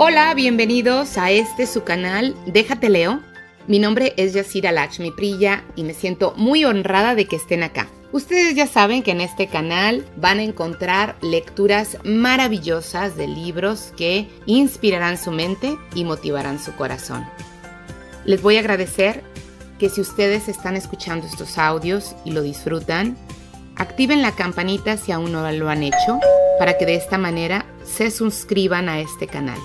Hola, bienvenidos a este su canal Déjate Leo. Mi nombre es Yasira Lachmi Prilla y me siento muy honrada de que estén acá. Ustedes ya saben que en este canal van a encontrar lecturas maravillosas de libros que inspirarán su mente y motivarán su corazón. Les voy a agradecer que si ustedes están escuchando estos audios y lo disfrutan, activen la campanita si aún no lo han hecho para que de esta manera se suscriban a este canal.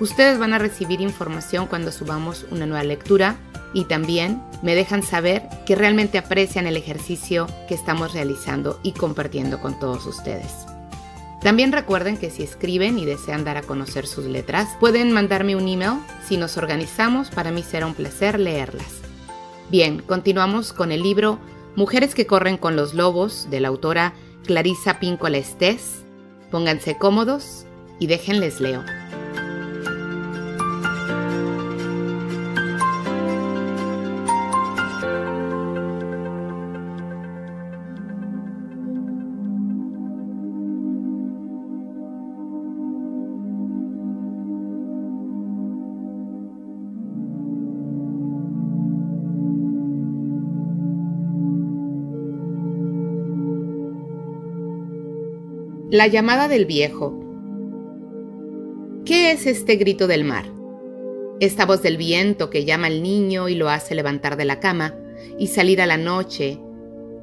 Ustedes van a recibir información cuando subamos una nueva lectura y también me dejan saber que realmente aprecian el ejercicio que estamos realizando y compartiendo con todos ustedes. También recuerden que si escriben y desean dar a conocer sus letras, pueden mandarme un email. Si nos organizamos, para mí será un placer leerlas. Bien, continuamos con el libro Mujeres que corren con los lobos de la autora Clarisa Píncola Estés. Pónganse cómodos y déjenles leo. La llamada del viejo. ¿Qué es este grito del mar? Esta voz del viento que llama al niño y lo hace levantar de la cama y salir a la noche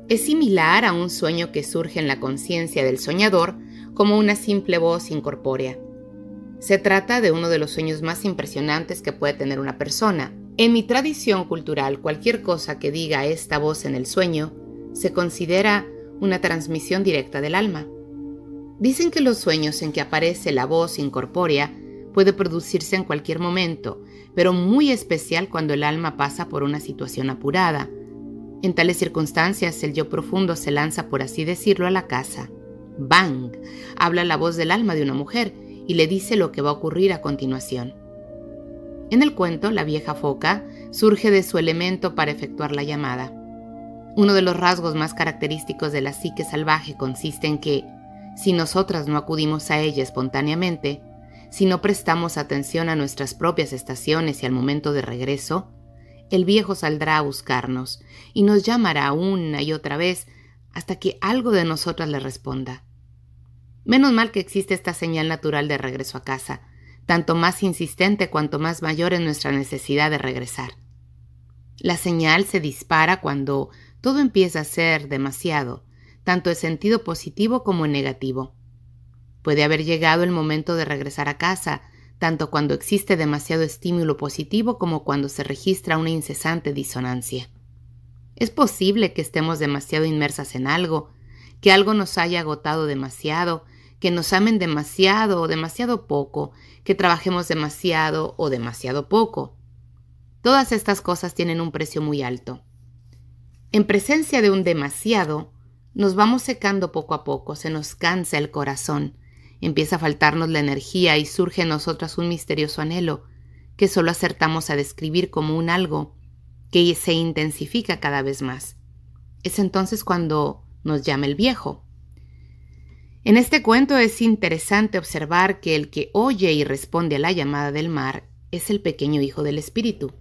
es similar a un sueño que surge en la conciencia del soñador como una simple voz incorpórea. Se trata de uno de los sueños más impresionantes que puede tener una persona. En mi tradición cultural, cualquier cosa que diga esta voz en el sueño se considera una transmisión directa del alma. Dicen que los sueños en que aparece la voz incorpórea puede producirse en cualquier momento, pero muy especial cuando el alma pasa por una situación apurada. En tales circunstancias el yo profundo se lanza, por así decirlo, a la casa. Bang, habla la voz del alma de una mujer y le dice lo que va a ocurrir a continuación. En el cuento, la vieja foca surge de su elemento para efectuar la llamada. Uno de los rasgos más característicos de la psique salvaje consiste en que, si nosotras no acudimos a ella espontáneamente, si no prestamos atención a nuestras propias estaciones y al momento de regreso, el viejo saldrá a buscarnos y nos llamará una y otra vez hasta que algo de nosotras le responda. Menos mal que existe esta señal natural de regreso a casa, tanto más insistente cuanto más mayor es nuestra necesidad de regresar. La señal se dispara cuando todo empieza a ser demasiado, tanto en sentido positivo como en negativo. Puede haber llegado el momento de regresar a casa, tanto cuando existe demasiado estímulo positivo como cuando se registra una incesante disonancia. Es posible que estemos demasiado inmersas en algo, que algo nos haya agotado demasiado, que nos amen demasiado o demasiado poco, que trabajemos demasiado o demasiado poco. Todas estas cosas tienen un precio muy alto. En presencia de un demasiado, nos vamos secando poco a poco, se nos cansa el corazón, empieza a faltarnos la energía y surge en nosotras un misterioso anhelo, que solo acertamos a describir como un algo que se intensifica cada vez más. Es entonces cuando nos llama el viejo. En este cuento es interesante observar que el que oye y responde a la llamada del mar es el pequeño hijo del espíritu.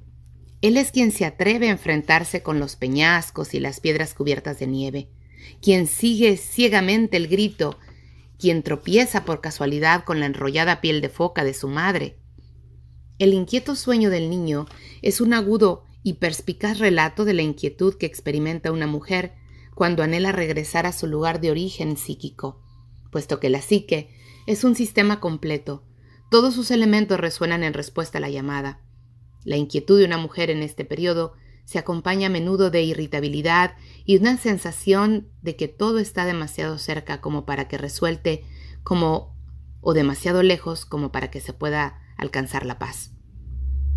Él es quien se atreve a enfrentarse con los peñascos y las piedras cubiertas de nieve, quien sigue ciegamente el grito, quien tropieza por casualidad con la enrollada piel de foca de su madre. El inquieto sueño del niño es un agudo y perspicaz relato de la inquietud que experimenta una mujer cuando anhela regresar a su lugar de origen psíquico, puesto que la psique es un sistema completo, todos sus elementos resuenan en respuesta a la llamada. La inquietud de una mujer en este periodo se acompaña a menudo de irritabilidad y una sensación de que todo está demasiado cerca como para que resuelte como o demasiado lejos como para que se pueda alcanzar la paz.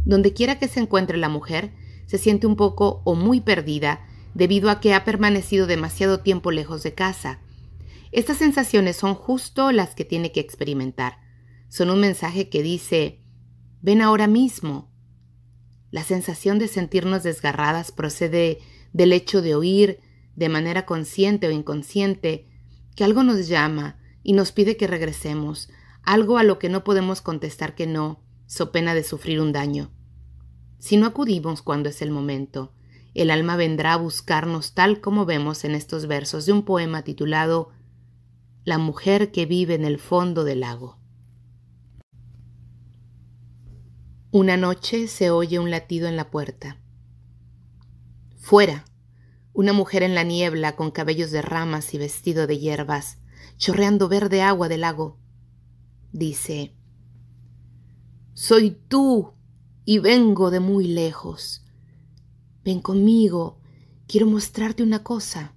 Donde quiera que se encuentre la mujer, se siente un poco o muy perdida debido a que ha permanecido demasiado tiempo lejos de casa. Estas sensaciones son justo las que tiene que experimentar. Son un mensaje que dice, ven ahora mismo, la sensación de sentirnos desgarradas procede del hecho de oír, de manera consciente o inconsciente, que algo nos llama y nos pide que regresemos, algo a lo que no podemos contestar que no, so pena de sufrir un daño. Si no acudimos cuando es el momento, el alma vendrá a buscarnos tal como vemos en estos versos de un poema titulado La mujer que vive en el fondo del lago. Una noche se oye un latido en la puerta. Fuera. Una mujer en la niebla con cabellos de ramas y vestido de hierbas, chorreando verde agua del lago. Dice, Soy tú y vengo de muy lejos. Ven conmigo, quiero mostrarte una cosa.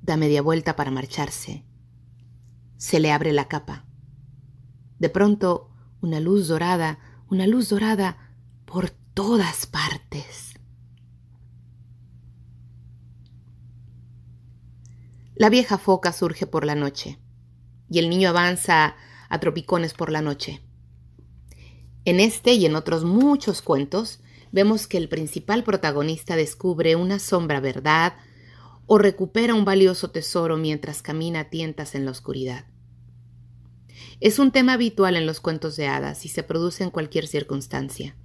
Da media vuelta para marcharse. Se le abre la capa. De pronto, una luz dorada, una luz dorada por todas partes. La vieja foca surge por la noche y el niño avanza a tropicones por la noche. En este y en otros muchos cuentos vemos que el principal protagonista descubre una sombra verdad o recupera un valioso tesoro mientras camina a tientas en la oscuridad. Es un tema habitual en los cuentos de hadas y se produce en cualquier circunstancia.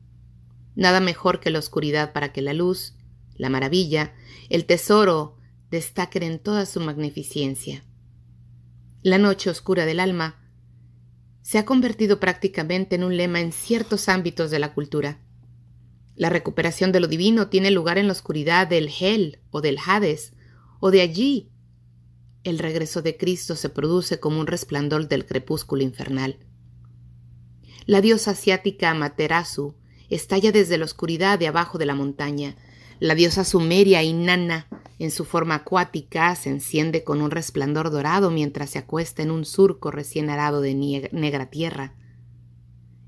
Nada mejor que la oscuridad para que la luz, la maravilla, el tesoro destaquen en toda su magnificencia. La noche oscura del alma se ha convertido prácticamente en un lema en ciertos ámbitos de la cultura. La recuperación de lo divino tiene lugar en la oscuridad del Hel o del Hades, o de allí el regreso de Cristo se produce como un resplandor del crepúsculo infernal. La diosa asiática Amaterasu estalla desde la oscuridad de abajo de la montaña. La diosa sumeria Inanna, en su forma acuática, se enciende con un resplandor dorado mientras se acuesta en un surco recién arado de negra tierra.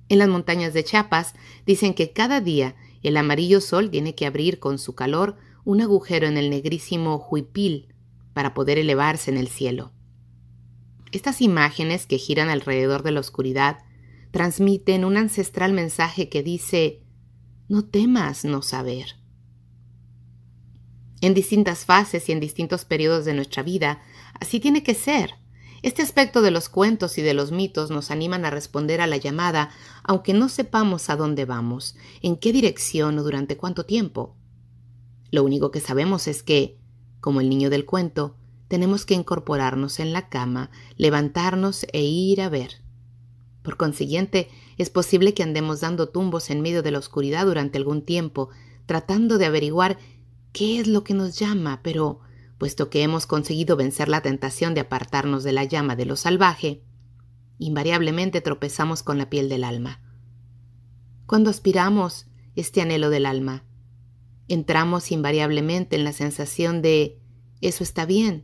En las montañas de Chiapas dicen que cada día el amarillo sol tiene que abrir con su calor un agujero en el negrísimo huipil, para poder elevarse en el cielo. Estas imágenes que giran alrededor de la oscuridad transmiten un ancestral mensaje que dice, no temas no saber. En distintas fases y en distintos periodos de nuestra vida, así tiene que ser. Este aspecto de los cuentos y de los mitos nos animan a responder a la llamada, aunque no sepamos a dónde vamos, en qué dirección o durante cuánto tiempo. Lo único que sabemos es que como el niño del cuento, tenemos que incorporarnos en la cama, levantarnos e ir a ver. Por consiguiente, es posible que andemos dando tumbos en medio de la oscuridad durante algún tiempo, tratando de averiguar qué es lo que nos llama, pero, puesto que hemos conseguido vencer la tentación de apartarnos de la llama de lo salvaje, invariablemente tropezamos con la piel del alma. Cuando aspiramos este anhelo del alma, entramos invariablemente en la sensación de eso está bien,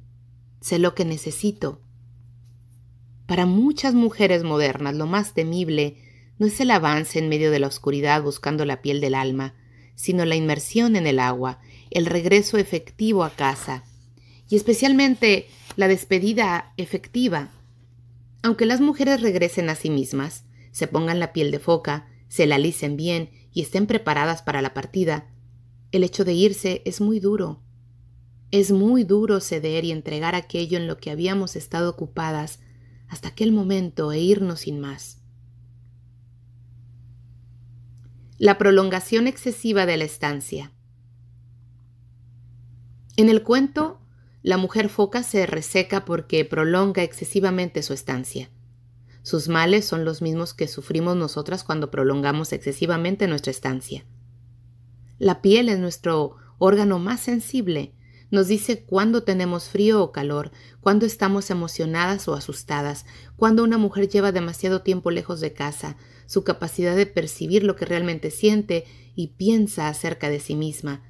sé lo que necesito. Para muchas mujeres modernas lo más temible no es el avance en medio de la oscuridad buscando la piel del alma, sino la inmersión en el agua, el regreso efectivo a casa, y especialmente la despedida efectiva. Aunque las mujeres regresen a sí mismas, se pongan la piel de foca, se la alicen bien y estén preparadas para la partida, el hecho de irse es muy duro. Es muy duro ceder y entregar aquello en lo que habíamos estado ocupadas hasta aquel momento e irnos sin más. La prolongación excesiva de la estancia. En el cuento, la mujer foca se reseca porque prolonga excesivamente su estancia. Sus males son los mismos que sufrimos nosotras cuando prolongamos excesivamente nuestra estancia. La piel es nuestro órgano más sensible. Nos dice cuándo tenemos frío o calor, cuándo estamos emocionadas o asustadas, cuándo una mujer lleva demasiado tiempo lejos de casa, su capacidad de percibir lo que realmente siente y piensa acerca de sí misma.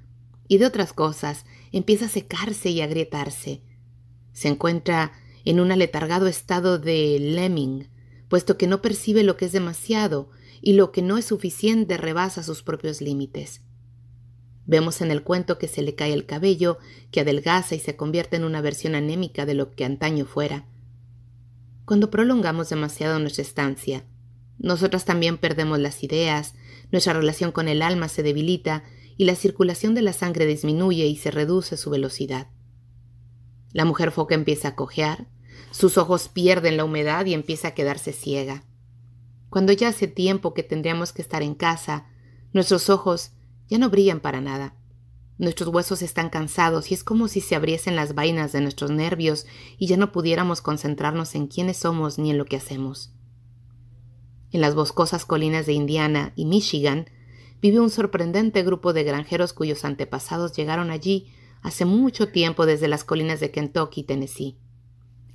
Y de otras cosas, empieza a secarse y a agrietarse. Se encuentra en un aletargado estado de lemming, puesto que no percibe lo que es demasiado y lo que no es suficiente rebasa sus propios límites. Vemos en el cuento que se le cae el cabello, que adelgaza y se convierte en una versión anémica de lo que antaño fuera. Cuando prolongamos demasiado nuestra estancia, nosotras también perdemos las ideas, nuestra relación con el alma se debilita y la circulación de la sangre disminuye y se reduce su velocidad. La mujer foca empieza a cojear, sus ojos pierden la humedad y empieza a quedarse ciega. Cuando ya hace tiempo que tendríamos que estar en casa, nuestros ojos ya no brillan para nada. Nuestros huesos están cansados y es como si se abriesen las vainas de nuestros nervios y ya no pudiéramos concentrarnos en quiénes somos ni en lo que hacemos. En las boscosas colinas de Indiana y Michigan vive un sorprendente grupo de granjeros cuyos antepasados llegaron allí hace mucho tiempo desde las colinas de Kentucky y Tennessee.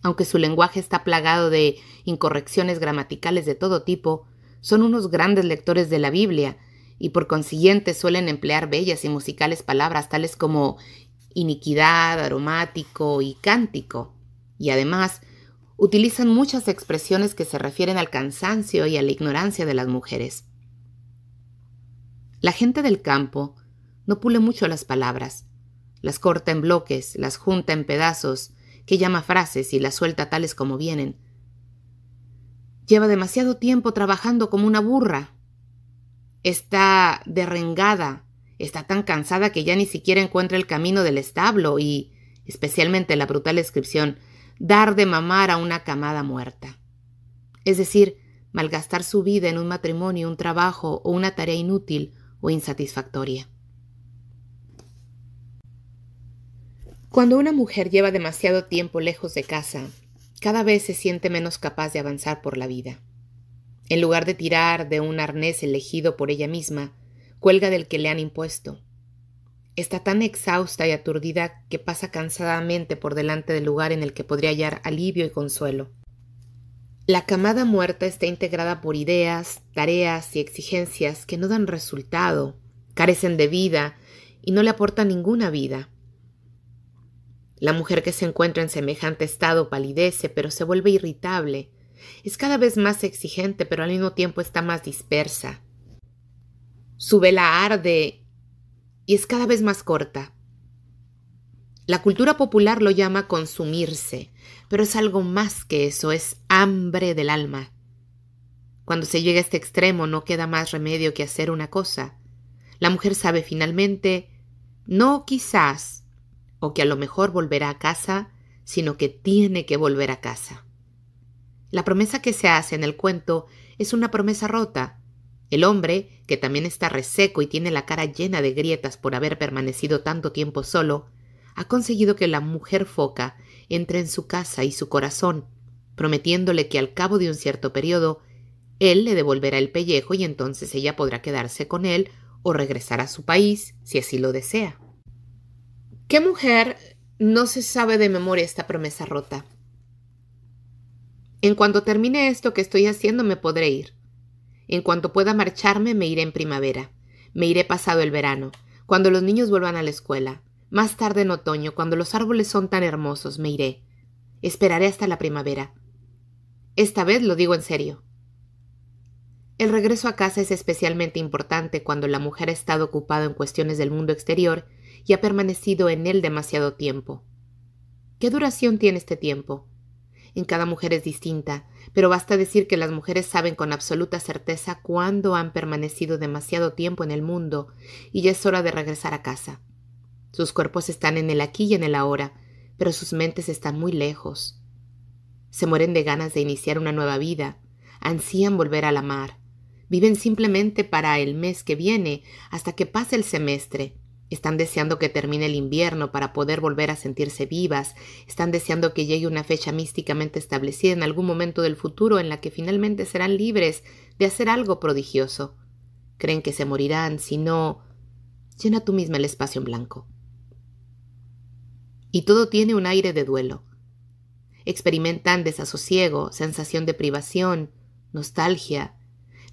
Aunque su lenguaje está plagado de incorrecciones gramaticales de todo tipo, son unos grandes lectores de la Biblia y por consiguiente suelen emplear bellas y musicales palabras tales como iniquidad, aromático y cántico. Y además, utilizan muchas expresiones que se refieren al cansancio y a la ignorancia de las mujeres. La gente del campo no pule mucho las palabras, las corta en bloques, las junta en pedazos, que llama frases y las suelta tales como vienen. Lleva demasiado tiempo trabajando como una burra, Está derrengada, está tan cansada que ya ni siquiera encuentra el camino del establo y, especialmente la brutal descripción, dar de mamar a una camada muerta. Es decir, malgastar su vida en un matrimonio, un trabajo o una tarea inútil o insatisfactoria. Cuando una mujer lleva demasiado tiempo lejos de casa, cada vez se siente menos capaz de avanzar por la vida. En lugar de tirar de un arnés elegido por ella misma, cuelga del que le han impuesto. Está tan exhausta y aturdida que pasa cansadamente por delante del lugar en el que podría hallar alivio y consuelo. La camada muerta está integrada por ideas, tareas y exigencias que no dan resultado, carecen de vida y no le aportan ninguna vida. La mujer que se encuentra en semejante estado palidece, pero se vuelve irritable, es cada vez más exigente, pero al mismo tiempo está más dispersa. Su vela arde y es cada vez más corta. La cultura popular lo llama consumirse, pero es algo más que eso, es hambre del alma. Cuando se llega a este extremo no queda más remedio que hacer una cosa. La mujer sabe finalmente, no quizás, o que a lo mejor volverá a casa, sino que tiene que volver a casa. La promesa que se hace en el cuento es una promesa rota. El hombre, que también está reseco y tiene la cara llena de grietas por haber permanecido tanto tiempo solo, ha conseguido que la mujer foca entre en su casa y su corazón, prometiéndole que al cabo de un cierto periodo él le devolverá el pellejo y entonces ella podrá quedarse con él o regresar a su país si así lo desea. ¿Qué mujer no se sabe de memoria esta promesa rota? En cuanto termine esto que estoy haciendo me podré ir. En cuanto pueda marcharme me iré en primavera. Me iré pasado el verano, cuando los niños vuelvan a la escuela. Más tarde en otoño, cuando los árboles son tan hermosos, me iré. Esperaré hasta la primavera. Esta vez lo digo en serio. El regreso a casa es especialmente importante cuando la mujer ha estado ocupada en cuestiones del mundo exterior y ha permanecido en él demasiado tiempo. ¿Qué duración tiene este tiempo? En cada mujer es distinta, pero basta decir que las mujeres saben con absoluta certeza cuándo han permanecido demasiado tiempo en el mundo y ya es hora de regresar a casa. Sus cuerpos están en el aquí y en el ahora, pero sus mentes están muy lejos. Se mueren de ganas de iniciar una nueva vida, ansían volver a la mar, viven simplemente para el mes que viene hasta que pase el semestre están deseando que termine el invierno para poder volver a sentirse vivas. Están deseando que llegue una fecha místicamente establecida en algún momento del futuro en la que finalmente serán libres de hacer algo prodigioso. Creen que se morirán si no... Llena tú misma el espacio en blanco. Y todo tiene un aire de duelo. Experimentan desasosiego, sensación de privación, nostalgia,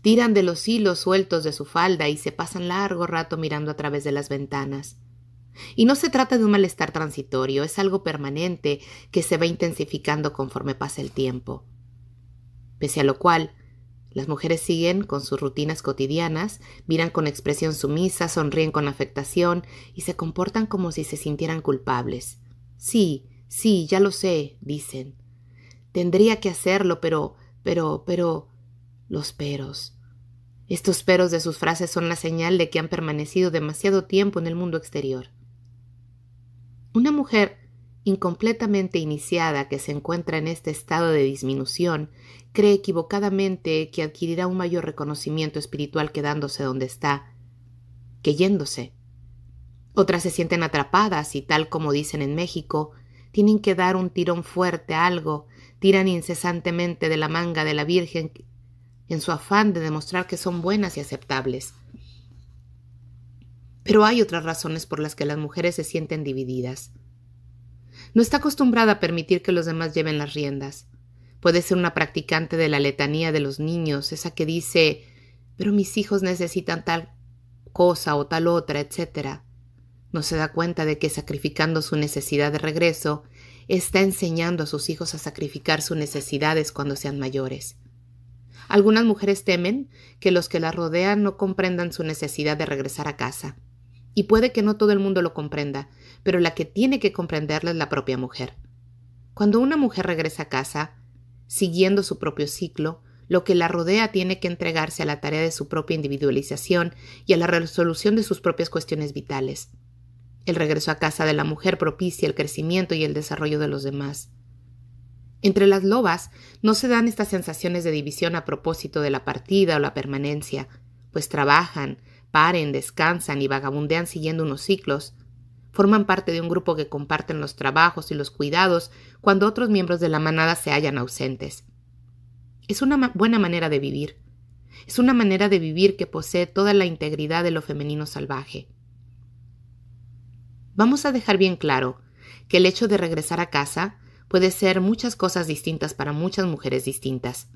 Tiran de los hilos sueltos de su falda y se pasan largo rato mirando a través de las ventanas. Y no se trata de un malestar transitorio, es algo permanente que se va intensificando conforme pasa el tiempo. Pese a lo cual, las mujeres siguen con sus rutinas cotidianas, miran con expresión sumisa, sonríen con afectación y se comportan como si se sintieran culpables. Sí, sí, ya lo sé, dicen. Tendría que hacerlo, pero, pero, pero los peros. Estos peros de sus frases son la señal de que han permanecido demasiado tiempo en el mundo exterior. Una mujer incompletamente iniciada que se encuentra en este estado de disminución cree equivocadamente que adquirirá un mayor reconocimiento espiritual quedándose donde está, que yéndose. Otras se sienten atrapadas y tal como dicen en México, tienen que dar un tirón fuerte a algo, tiran incesantemente de la manga de la Virgen en su afán de demostrar que son buenas y aceptables. Pero hay otras razones por las que las mujeres se sienten divididas. No está acostumbrada a permitir que los demás lleven las riendas. Puede ser una practicante de la letanía de los niños, esa que dice, pero mis hijos necesitan tal cosa o tal otra, etc. No se da cuenta de que sacrificando su necesidad de regreso, está enseñando a sus hijos a sacrificar sus necesidades cuando sean mayores. Algunas mujeres temen que los que la rodean no comprendan su necesidad de regresar a casa. Y puede que no todo el mundo lo comprenda, pero la que tiene que comprenderla es la propia mujer. Cuando una mujer regresa a casa, siguiendo su propio ciclo, lo que la rodea tiene que entregarse a la tarea de su propia individualización y a la resolución de sus propias cuestiones vitales. El regreso a casa de la mujer propicia el crecimiento y el desarrollo de los demás. Entre las lobas no se dan estas sensaciones de división a propósito de la partida o la permanencia, pues trabajan, paren, descansan y vagabundean siguiendo unos ciclos. Forman parte de un grupo que comparten los trabajos y los cuidados cuando otros miembros de la manada se hallan ausentes. Es una buena manera de vivir. Es una manera de vivir que posee toda la integridad de lo femenino salvaje. Vamos a dejar bien claro que el hecho de regresar a casa puede ser muchas cosas distintas para muchas mujeres distintas.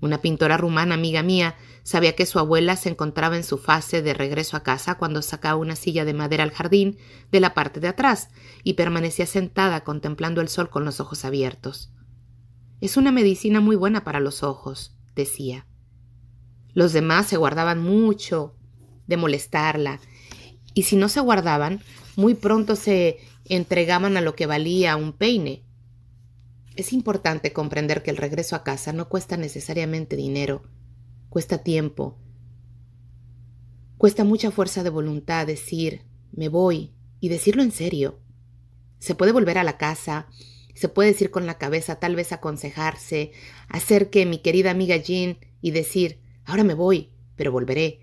Una pintora rumana amiga mía sabía que su abuela se encontraba en su fase de regreso a casa cuando sacaba una silla de madera al jardín de la parte de atrás y permanecía sentada contemplando el sol con los ojos abiertos. Es una medicina muy buena para los ojos, decía. Los demás se guardaban mucho de molestarla, y si no se guardaban, muy pronto se entregaban a lo que valía un peine, es importante comprender que el regreso a casa no cuesta necesariamente dinero, cuesta tiempo, cuesta mucha fuerza de voluntad decir me voy y decirlo en serio. Se puede volver a la casa, se puede decir con la cabeza, tal vez aconsejarse, hacer que mi querida amiga Jean y decir ahora me voy, pero volveré.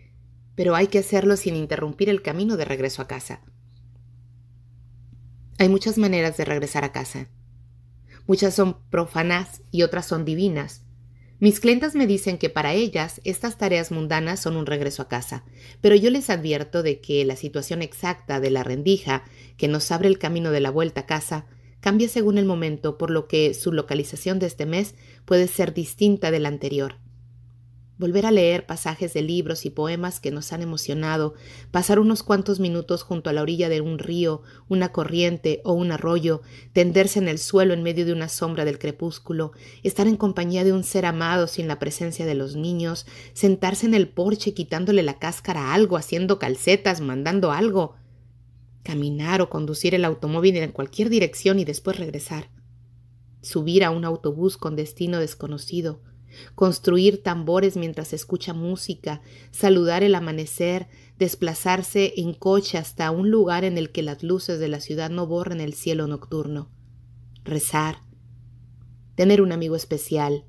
Pero hay que hacerlo sin interrumpir el camino de regreso a casa. Hay muchas maneras de regresar a casa. Muchas son profanas y otras son divinas. Mis clientas me dicen que para ellas estas tareas mundanas son un regreso a casa, pero yo les advierto de que la situación exacta de la rendija que nos abre el camino de la vuelta a casa cambia según el momento, por lo que su localización de este mes puede ser distinta de la anterior volver a leer pasajes de libros y poemas que nos han emocionado, pasar unos cuantos minutos junto a la orilla de un río, una corriente o un arroyo, tenderse en el suelo en medio de una sombra del crepúsculo, estar en compañía de un ser amado sin la presencia de los niños, sentarse en el porche quitándole la cáscara a algo, haciendo calcetas, mandando algo, caminar o conducir el automóvil en cualquier dirección y después regresar, subir a un autobús con destino desconocido, construir tambores mientras escucha música, saludar el amanecer, desplazarse en coche hasta un lugar en el que las luces de la ciudad no borren el cielo nocturno, rezar, tener un amigo especial,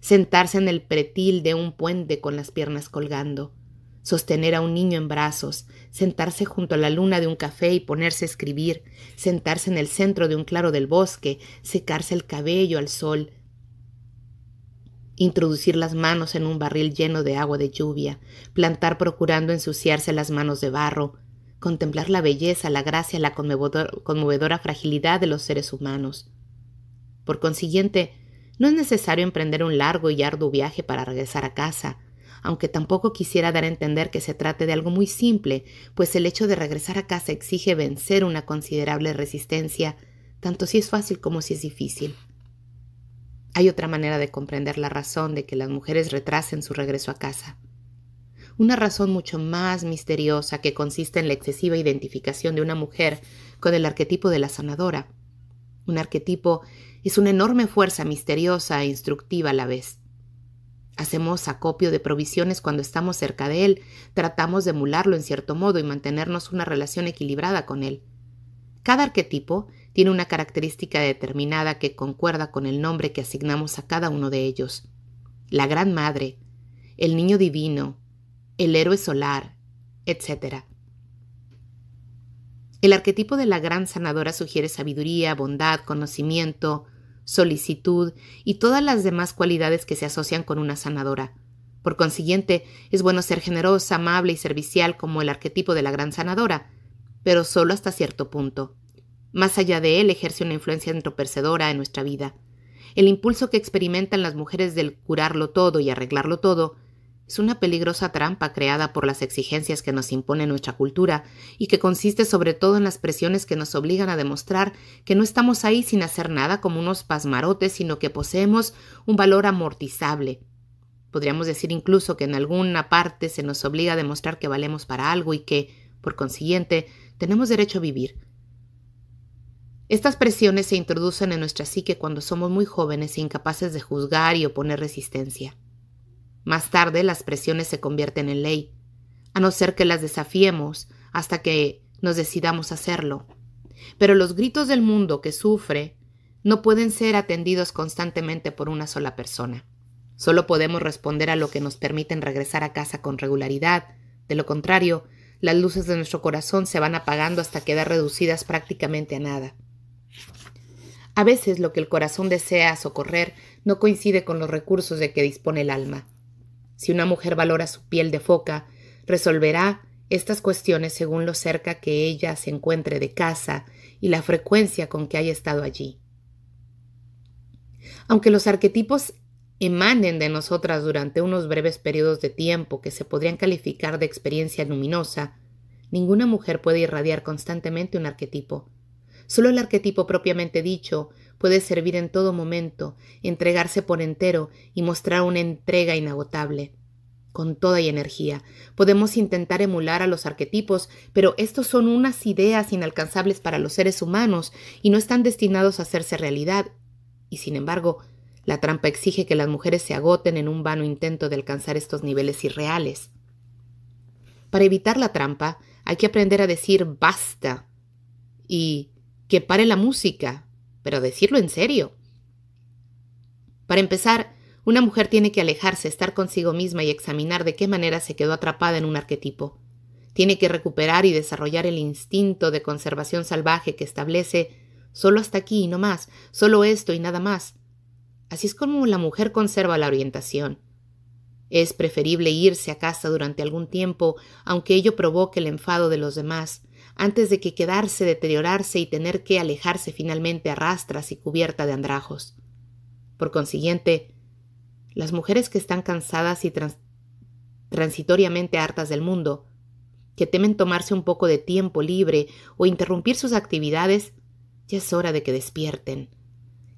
sentarse en el pretil de un puente con las piernas colgando, sostener a un niño en brazos, sentarse junto a la luna de un café y ponerse a escribir, sentarse en el centro de un claro del bosque, secarse el cabello al sol, introducir las manos en un barril lleno de agua de lluvia, plantar procurando ensuciarse las manos de barro, contemplar la belleza, la gracia, la conmovedora fragilidad de los seres humanos. Por consiguiente, no es necesario emprender un largo y arduo viaje para regresar a casa, aunque tampoco quisiera dar a entender que se trate de algo muy simple, pues el hecho de regresar a casa exige vencer una considerable resistencia, tanto si es fácil como si es difícil. Hay otra manera de comprender la razón de que las mujeres retrasen su regreso a casa. Una razón mucho más misteriosa que consiste en la excesiva identificación de una mujer con el arquetipo de la sanadora. Un arquetipo es una enorme fuerza misteriosa e instructiva a la vez. Hacemos acopio de provisiones cuando estamos cerca de él, tratamos de emularlo en cierto modo y mantenernos una relación equilibrada con él. Cada arquetipo tiene una característica determinada que concuerda con el nombre que asignamos a cada uno de ellos. La Gran Madre, el Niño Divino, el Héroe Solar, etc. El arquetipo de la Gran Sanadora sugiere sabiduría, bondad, conocimiento, solicitud y todas las demás cualidades que se asocian con una sanadora. Por consiguiente, es bueno ser generosa, amable y servicial como el arquetipo de la Gran Sanadora, pero solo hasta cierto punto. Más allá de él, ejerce una influencia entorpecedora en nuestra vida. El impulso que experimentan las mujeres del curarlo todo y arreglarlo todo es una peligrosa trampa creada por las exigencias que nos impone nuestra cultura y que consiste sobre todo en las presiones que nos obligan a demostrar que no estamos ahí sin hacer nada como unos pasmarotes, sino que poseemos un valor amortizable. Podríamos decir incluso que en alguna parte se nos obliga a demostrar que valemos para algo y que, por consiguiente, tenemos derecho a vivir estas presiones se introducen en nuestra psique cuando somos muy jóvenes e incapaces de juzgar y oponer resistencia. Más tarde las presiones se convierten en ley, a no ser que las desafiemos hasta que nos decidamos hacerlo. Pero los gritos del mundo que sufre no pueden ser atendidos constantemente por una sola persona. Solo podemos responder a lo que nos permiten regresar a casa con regularidad. De lo contrario, las luces de nuestro corazón se van apagando hasta quedar reducidas prácticamente a nada. A veces lo que el corazón desea socorrer no coincide con los recursos de que dispone el alma. Si una mujer valora su piel de foca, resolverá estas cuestiones según lo cerca que ella se encuentre de casa y la frecuencia con que haya estado allí. Aunque los arquetipos emanen de nosotras durante unos breves periodos de tiempo que se podrían calificar de experiencia luminosa, ninguna mujer puede irradiar constantemente un arquetipo. Solo el arquetipo propiamente dicho puede servir en todo momento, entregarse por entero y mostrar una entrega inagotable. Con toda y energía, podemos intentar emular a los arquetipos, pero estos son unas ideas inalcanzables para los seres humanos y no están destinados a hacerse realidad. Y sin embargo, la trampa exige que las mujeres se agoten en un vano intento de alcanzar estos niveles irreales. Para evitar la trampa, hay que aprender a decir basta y que pare la música, pero decirlo en serio. Para empezar, una mujer tiene que alejarse, estar consigo misma y examinar de qué manera se quedó atrapada en un arquetipo. Tiene que recuperar y desarrollar el instinto de conservación salvaje que establece solo hasta aquí y no más, solo esto y nada más. Así es como la mujer conserva la orientación. Es preferible irse a casa durante algún tiempo, aunque ello provoque el enfado de los demás, antes de que quedarse, deteriorarse y tener que alejarse finalmente a rastras y cubierta de andrajos. Por consiguiente, las mujeres que están cansadas y transitoriamente hartas del mundo, que temen tomarse un poco de tiempo libre o interrumpir sus actividades, ya es hora de que despierten,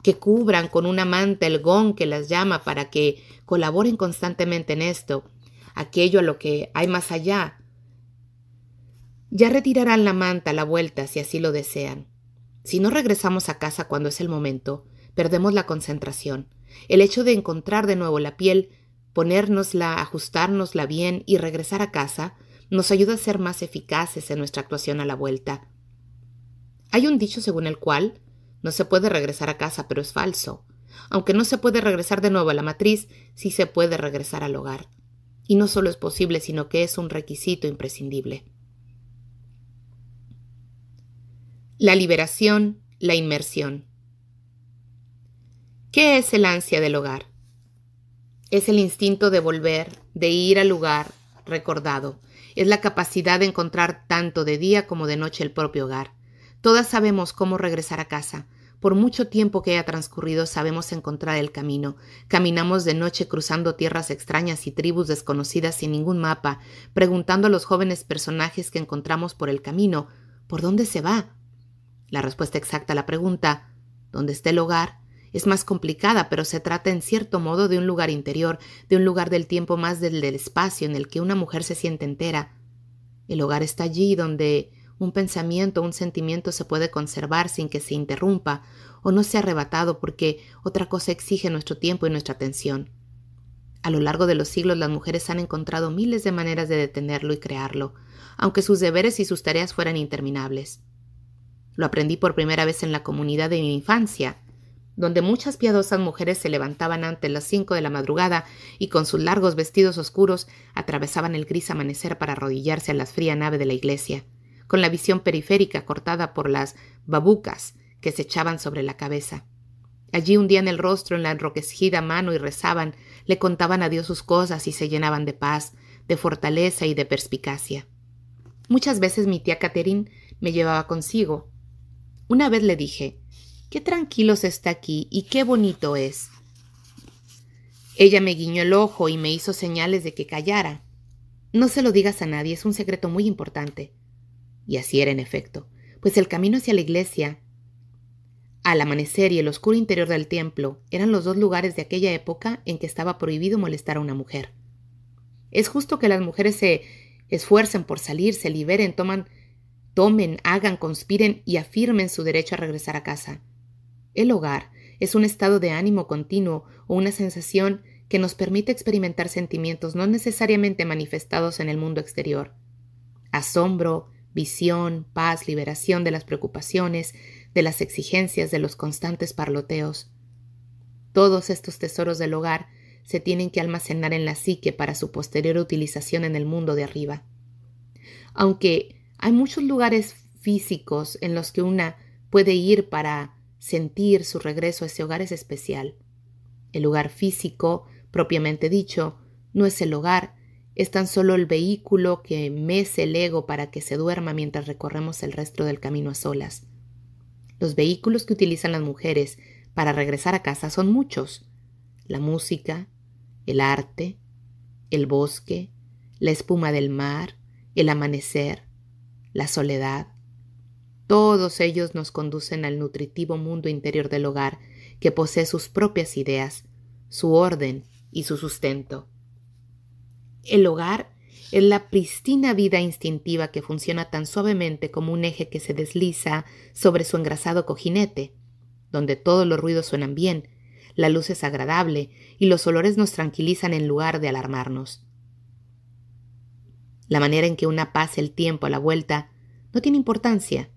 que cubran con una manta el gong que las llama para que colaboren constantemente en esto, aquello a lo que hay más allá, ya retirarán la manta a la vuelta si así lo desean. Si no regresamos a casa cuando es el momento, perdemos la concentración. El hecho de encontrar de nuevo la piel, ponérnosla, ajustárnosla bien y regresar a casa nos ayuda a ser más eficaces en nuestra actuación a la vuelta. Hay un dicho según el cual no se puede regresar a casa, pero es falso. Aunque no se puede regresar de nuevo a la matriz, sí se puede regresar al hogar. Y no solo es posible, sino que es un requisito imprescindible. la liberación, la inmersión. ¿Qué es el ansia del hogar? Es el instinto de volver, de ir al lugar recordado. Es la capacidad de encontrar tanto de día como de noche el propio hogar. Todas sabemos cómo regresar a casa. Por mucho tiempo que haya transcurrido sabemos encontrar el camino. Caminamos de noche cruzando tierras extrañas y tribus desconocidas sin ningún mapa, preguntando a los jóvenes personajes que encontramos por el camino, ¿por dónde se va? La respuesta exacta a la pregunta ¿dónde está el hogar? es más complicada, pero se trata en cierto modo de un lugar interior, de un lugar del tiempo más del del espacio en el que una mujer se siente entera. El hogar está allí donde un pensamiento, un sentimiento se puede conservar sin que se interrumpa o no sea arrebatado porque otra cosa exige nuestro tiempo y nuestra atención. A lo largo de los siglos las mujeres han encontrado miles de maneras de detenerlo y crearlo, aunque sus deberes y sus tareas fueran interminables. Lo aprendí por primera vez en la comunidad de mi infancia, donde muchas piadosas mujeres se levantaban ante las cinco de la madrugada y con sus largos vestidos oscuros atravesaban el gris amanecer para arrodillarse a la fría nave de la iglesia, con la visión periférica cortada por las babucas que se echaban sobre la cabeza. Allí hundían el rostro en la enroquecida mano y rezaban, le contaban a Dios sus cosas y se llenaban de paz, de fortaleza y de perspicacia. Muchas veces mi tía Catherine me llevaba consigo, una vez le dije, qué tranquilo se está aquí y qué bonito es. Ella me guiñó el ojo y me hizo señales de que callara. No se lo digas a nadie, es un secreto muy importante. Y así era en efecto, pues el camino hacia la iglesia, al amanecer y el oscuro interior del templo, eran los dos lugares de aquella época en que estaba prohibido molestar a una mujer. Es justo que las mujeres se esfuercen por salir, se liberen, toman tomen, hagan, conspiren y afirmen su derecho a regresar a casa. El hogar es un estado de ánimo continuo o una sensación que nos permite experimentar sentimientos no necesariamente manifestados en el mundo exterior. Asombro, visión, paz, liberación de las preocupaciones, de las exigencias, de los constantes parloteos. Todos estos tesoros del hogar se tienen que almacenar en la psique para su posterior utilización en el mundo de arriba. Aunque hay muchos lugares físicos en los que una puede ir para sentir su regreso a ese hogar es especial. El lugar físico, propiamente dicho, no es el hogar, es tan solo el vehículo que mece el ego para que se duerma mientras recorremos el resto del camino a solas. Los vehículos que utilizan las mujeres para regresar a casa son muchos. La música, el arte, el bosque, la espuma del mar, el amanecer, la soledad. Todos ellos nos conducen al nutritivo mundo interior del hogar, que posee sus propias ideas, su orden y su sustento. El hogar es la pristina vida instintiva que funciona tan suavemente como un eje que se desliza sobre su engrasado cojinete, donde todos los ruidos suenan bien, la luz es agradable y los olores nos tranquilizan en lugar de alarmarnos la manera en que una pasa el tiempo a la vuelta, no tiene importancia.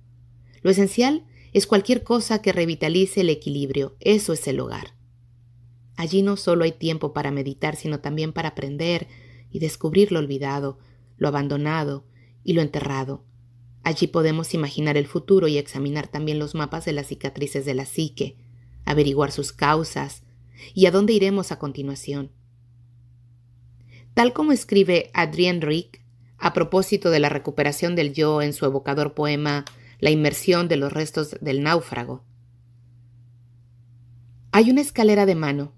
Lo esencial es cualquier cosa que revitalice el equilibrio, eso es el hogar. Allí no solo hay tiempo para meditar, sino también para aprender y descubrir lo olvidado, lo abandonado y lo enterrado. Allí podemos imaginar el futuro y examinar también los mapas de las cicatrices de la psique, averiguar sus causas y a dónde iremos a continuación. Tal como escribe Adrien Rick, a propósito de la recuperación del yo en su evocador poema La inmersión de los restos del náufrago. Hay una escalera de mano.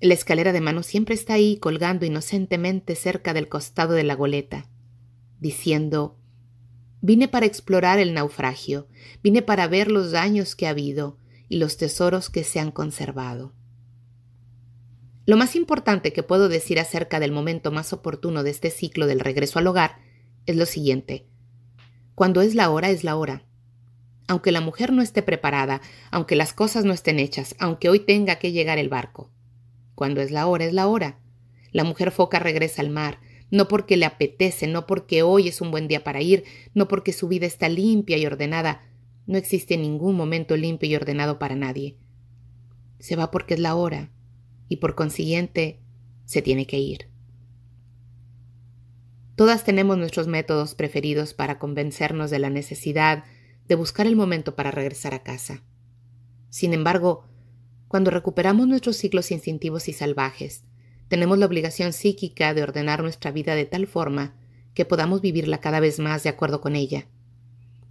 La escalera de mano siempre está ahí colgando inocentemente cerca del costado de la goleta, diciendo, Vine para explorar el naufragio, vine para ver los daños que ha habido y los tesoros que se han conservado. Lo más importante que puedo decir acerca del momento más oportuno de este ciclo del regreso al hogar es lo siguiente. Cuando es la hora, es la hora. Aunque la mujer no esté preparada, aunque las cosas no estén hechas, aunque hoy tenga que llegar el barco. Cuando es la hora, es la hora. La mujer foca regresa al mar, no porque le apetece, no porque hoy es un buen día para ir, no porque su vida está limpia y ordenada. No existe ningún momento limpio y ordenado para nadie. Se va porque es la hora, y por consiguiente se tiene que ir. Todas tenemos nuestros métodos preferidos para convencernos de la necesidad de buscar el momento para regresar a casa. Sin embargo, cuando recuperamos nuestros ciclos instintivos y salvajes, tenemos la obligación psíquica de ordenar nuestra vida de tal forma que podamos vivirla cada vez más de acuerdo con ella.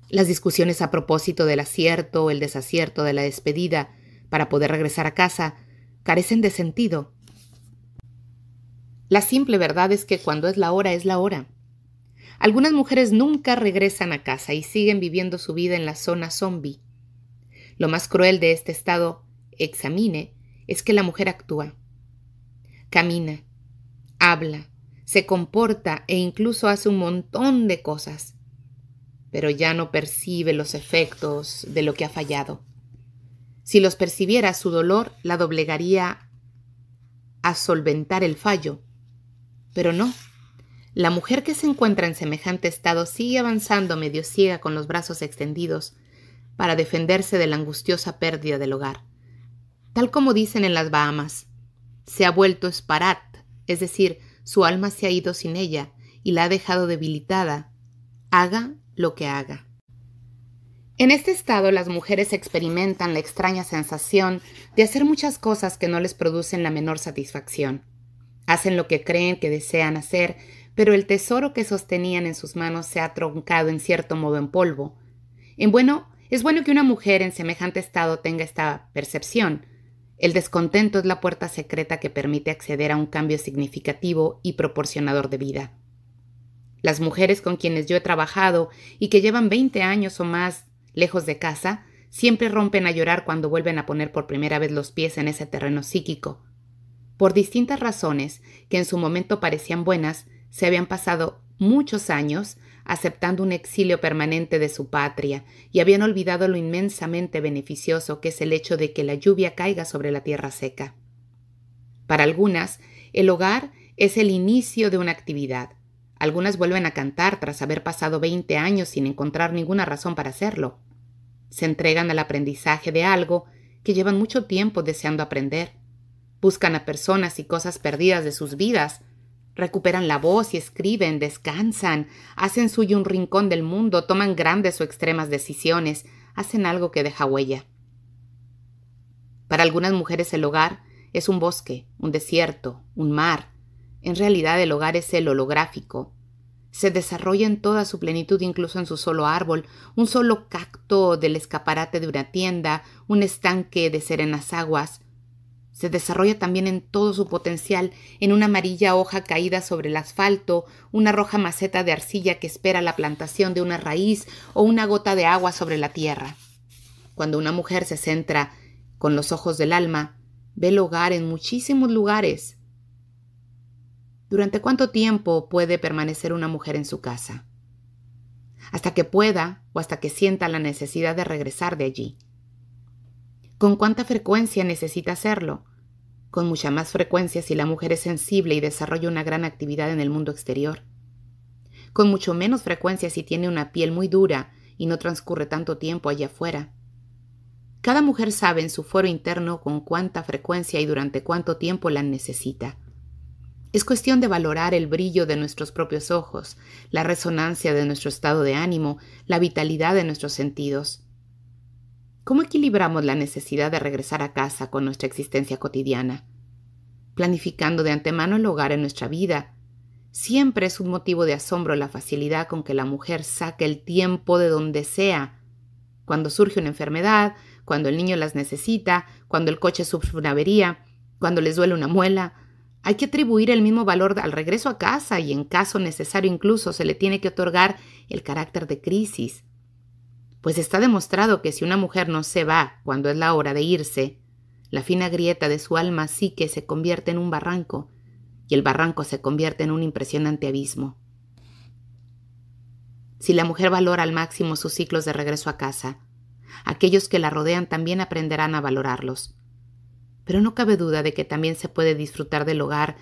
Las discusiones a propósito del acierto o el desacierto de la despedida para poder regresar a casa carecen de sentido. La simple verdad es que cuando es la hora, es la hora. Algunas mujeres nunca regresan a casa y siguen viviendo su vida en la zona zombie. Lo más cruel de este estado, examine, es que la mujer actúa. Camina, habla, se comporta e incluso hace un montón de cosas, pero ya no percibe los efectos de lo que ha fallado. Si los percibiera su dolor, la doblegaría a solventar el fallo. Pero no. La mujer que se encuentra en semejante estado sigue avanzando medio ciega con los brazos extendidos para defenderse de la angustiosa pérdida del hogar. Tal como dicen en las Bahamas, se ha vuelto esparat, es decir, su alma se ha ido sin ella y la ha dejado debilitada, haga lo que haga. En este estado las mujeres experimentan la extraña sensación de hacer muchas cosas que no les producen la menor satisfacción. Hacen lo que creen que desean hacer, pero el tesoro que sostenían en sus manos se ha troncado en cierto modo en polvo. En bueno, es bueno que una mujer en semejante estado tenga esta percepción. El descontento es la puerta secreta que permite acceder a un cambio significativo y proporcionador de vida. Las mujeres con quienes yo he trabajado y que llevan 20 años o más Lejos de casa, siempre rompen a llorar cuando vuelven a poner por primera vez los pies en ese terreno psíquico. Por distintas razones, que en su momento parecían buenas, se habían pasado muchos años aceptando un exilio permanente de su patria y habían olvidado lo inmensamente beneficioso que es el hecho de que la lluvia caiga sobre la tierra seca. Para algunas, el hogar es el inicio de una actividad, algunas vuelven a cantar tras haber pasado 20 años sin encontrar ninguna razón para hacerlo. Se entregan al aprendizaje de algo que llevan mucho tiempo deseando aprender. Buscan a personas y cosas perdidas de sus vidas. Recuperan la voz y escriben, descansan, hacen suyo un rincón del mundo, toman grandes o extremas decisiones, hacen algo que deja huella. Para algunas mujeres el hogar es un bosque, un desierto, un mar, en realidad el hogar es el holográfico. Se desarrolla en toda su plenitud, incluso en su solo árbol, un solo cacto del escaparate de una tienda, un estanque de serenas aguas. Se desarrolla también en todo su potencial, en una amarilla hoja caída sobre el asfalto, una roja maceta de arcilla que espera la plantación de una raíz o una gota de agua sobre la tierra. Cuando una mujer se centra con los ojos del alma, ve el hogar en muchísimos lugares, ¿Durante cuánto tiempo puede permanecer una mujer en su casa? Hasta que pueda o hasta que sienta la necesidad de regresar de allí. ¿Con cuánta frecuencia necesita hacerlo? Con mucha más frecuencia si la mujer es sensible y desarrolla una gran actividad en el mundo exterior. Con mucho menos frecuencia si tiene una piel muy dura y no transcurre tanto tiempo allá afuera. Cada mujer sabe en su foro interno con cuánta frecuencia y durante cuánto tiempo la necesita. Es cuestión de valorar el brillo de nuestros propios ojos, la resonancia de nuestro estado de ánimo, la vitalidad de nuestros sentidos. ¿Cómo equilibramos la necesidad de regresar a casa con nuestra existencia cotidiana? Planificando de antemano el hogar en nuestra vida. Siempre es un motivo de asombro la facilidad con que la mujer saca el tiempo de donde sea. Cuando surge una enfermedad, cuando el niño las necesita, cuando el coche sufre una avería, cuando les duele una muela, hay que atribuir el mismo valor al regreso a casa y en caso necesario incluso se le tiene que otorgar el carácter de crisis. Pues está demostrado que si una mujer no se va cuando es la hora de irse, la fina grieta de su alma sí que se convierte en un barranco y el barranco se convierte en un impresionante abismo. Si la mujer valora al máximo sus ciclos de regreso a casa, aquellos que la rodean también aprenderán a valorarlos pero no cabe duda de que también se puede disfrutar del hogar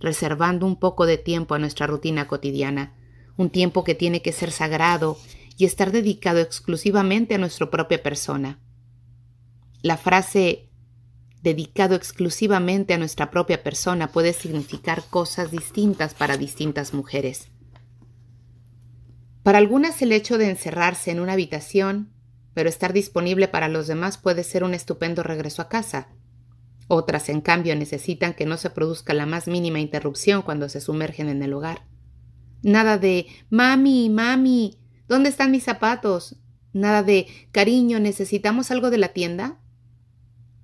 reservando un poco de tiempo a nuestra rutina cotidiana, un tiempo que tiene que ser sagrado y estar dedicado exclusivamente a nuestra propia persona. La frase dedicado exclusivamente a nuestra propia persona puede significar cosas distintas para distintas mujeres. Para algunas el hecho de encerrarse en una habitación, pero estar disponible para los demás puede ser un estupendo regreso a casa, otras, en cambio, necesitan que no se produzca la más mínima interrupción cuando se sumergen en el hogar. Nada de Mami, mami, ¿dónde están mis zapatos? Nada de Cariño, ¿necesitamos algo de la tienda?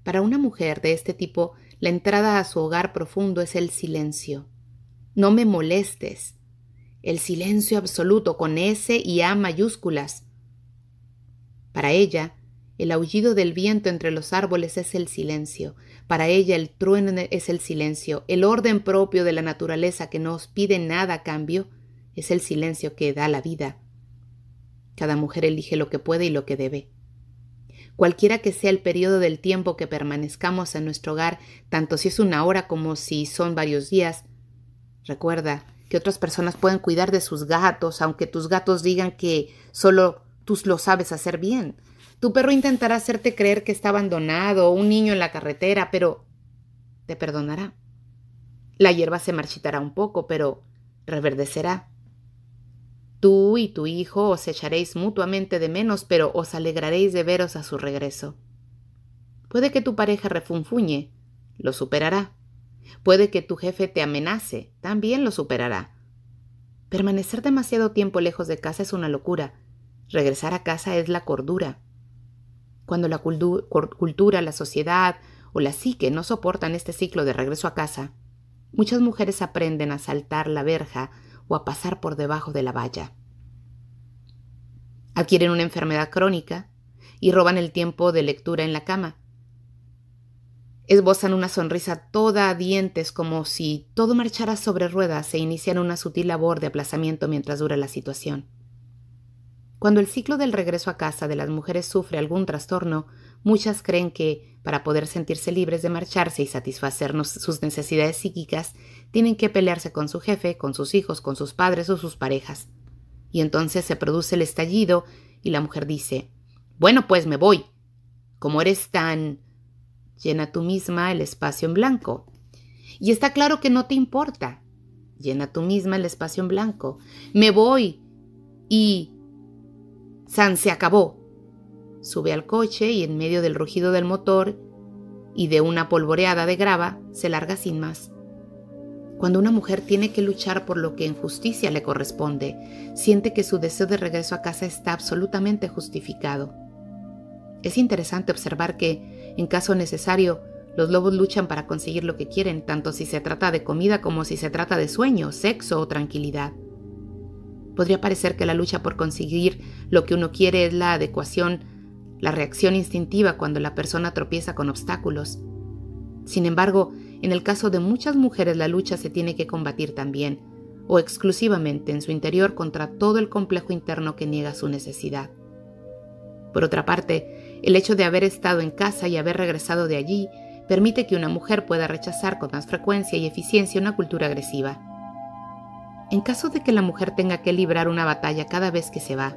Para una mujer de este tipo, la entrada a su hogar profundo es el silencio. No me molestes. El silencio absoluto con S y A mayúsculas. Para ella, el aullido del viento entre los árboles es el silencio, para ella el trueno es el silencio, el orden propio de la naturaleza que no os pide nada a cambio, es el silencio que da la vida. Cada mujer elige lo que puede y lo que debe. Cualquiera que sea el periodo del tiempo que permanezcamos en nuestro hogar, tanto si es una hora como si son varios días, recuerda que otras personas pueden cuidar de sus gatos, aunque tus gatos digan que solo tú lo sabes hacer bien. Tu perro intentará hacerte creer que está abandonado un niño en la carretera, pero te perdonará. La hierba se marchitará un poco, pero reverdecerá. Tú y tu hijo os echaréis mutuamente de menos, pero os alegraréis de veros a su regreso. Puede que tu pareja refunfuñe, lo superará. Puede que tu jefe te amenace, también lo superará. Permanecer demasiado tiempo lejos de casa es una locura. Regresar a casa es la cordura. Cuando la cultura, la sociedad o la psique no soportan este ciclo de regreso a casa, muchas mujeres aprenden a saltar la verja o a pasar por debajo de la valla. Adquieren una enfermedad crónica y roban el tiempo de lectura en la cama. Esbozan una sonrisa toda a dientes como si todo marchara sobre ruedas e inician una sutil labor de aplazamiento mientras dura la situación. Cuando el ciclo del regreso a casa de las mujeres sufre algún trastorno, muchas creen que, para poder sentirse libres de marcharse y satisfacer sus necesidades psíquicas, tienen que pelearse con su jefe, con sus hijos, con sus padres o sus parejas. Y entonces se produce el estallido y la mujer dice, bueno, pues me voy. Como eres tan... llena tú misma el espacio en blanco. Y está claro que no te importa. Llena tú misma el espacio en blanco. Me voy. Y San se acabó. Sube al coche y en medio del rugido del motor y de una polvoreada de grava se larga sin más. Cuando una mujer tiene que luchar por lo que en justicia le corresponde, siente que su deseo de regreso a casa está absolutamente justificado. Es interesante observar que, en caso necesario, los lobos luchan para conseguir lo que quieren, tanto si se trata de comida como si se trata de sueño, sexo o tranquilidad. Podría parecer que la lucha por conseguir lo que uno quiere es la adecuación, la reacción instintiva cuando la persona tropieza con obstáculos. Sin embargo, en el caso de muchas mujeres la lucha se tiene que combatir también, o exclusivamente en su interior contra todo el complejo interno que niega su necesidad. Por otra parte, el hecho de haber estado en casa y haber regresado de allí permite que una mujer pueda rechazar con más frecuencia y eficiencia una cultura agresiva. En caso de que la mujer tenga que librar una batalla cada vez que se va,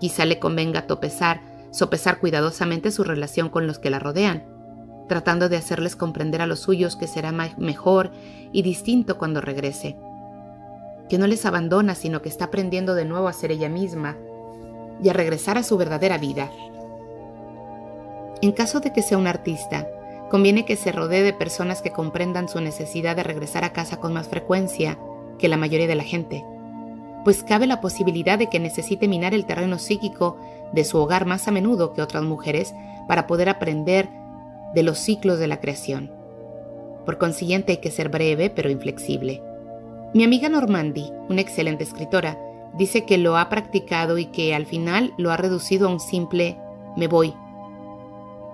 quizá le convenga topezar, sopesar cuidadosamente su relación con los que la rodean, tratando de hacerles comprender a los suyos que será mejor y distinto cuando regrese, que no les abandona, sino que está aprendiendo de nuevo a ser ella misma y a regresar a su verdadera vida. En caso de que sea un artista, conviene que se rodee de personas que comprendan su necesidad de regresar a casa con más frecuencia que la mayoría de la gente, pues cabe la posibilidad de que necesite minar el terreno psíquico de su hogar más a menudo que otras mujeres para poder aprender de los ciclos de la creación. Por consiguiente hay que ser breve pero inflexible. Mi amiga Normandy, una excelente escritora, dice que lo ha practicado y que al final lo ha reducido a un simple me voy.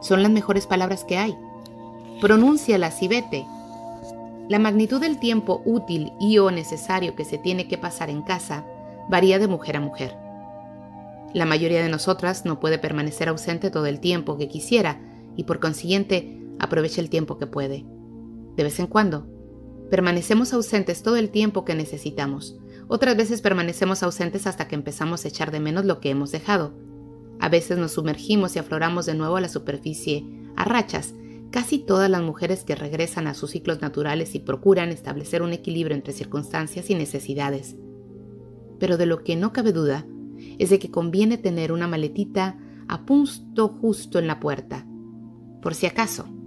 Son las mejores palabras que hay. Pronúncialas y vete, la magnitud del tiempo útil y o necesario que se tiene que pasar en casa varía de mujer a mujer. La mayoría de nosotras no puede permanecer ausente todo el tiempo que quisiera y por consiguiente aprovecha el tiempo que puede. De vez en cuando, permanecemos ausentes todo el tiempo que necesitamos. Otras veces permanecemos ausentes hasta que empezamos a echar de menos lo que hemos dejado. A veces nos sumergimos y afloramos de nuevo a la superficie a rachas Casi todas las mujeres que regresan a sus ciclos naturales y procuran establecer un equilibrio entre circunstancias y necesidades. Pero de lo que no cabe duda es de que conviene tener una maletita a punto justo en la puerta, por si acaso.